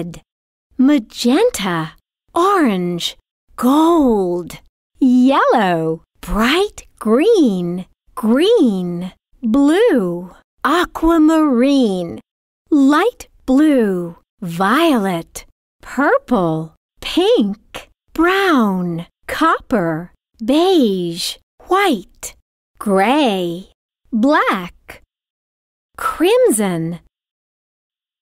red, magenta, orange, gold, yellow, bright green, green, blue, aquamarine, light blue, violet, purple, pink, brown, copper, beige, white, gray, black, crimson,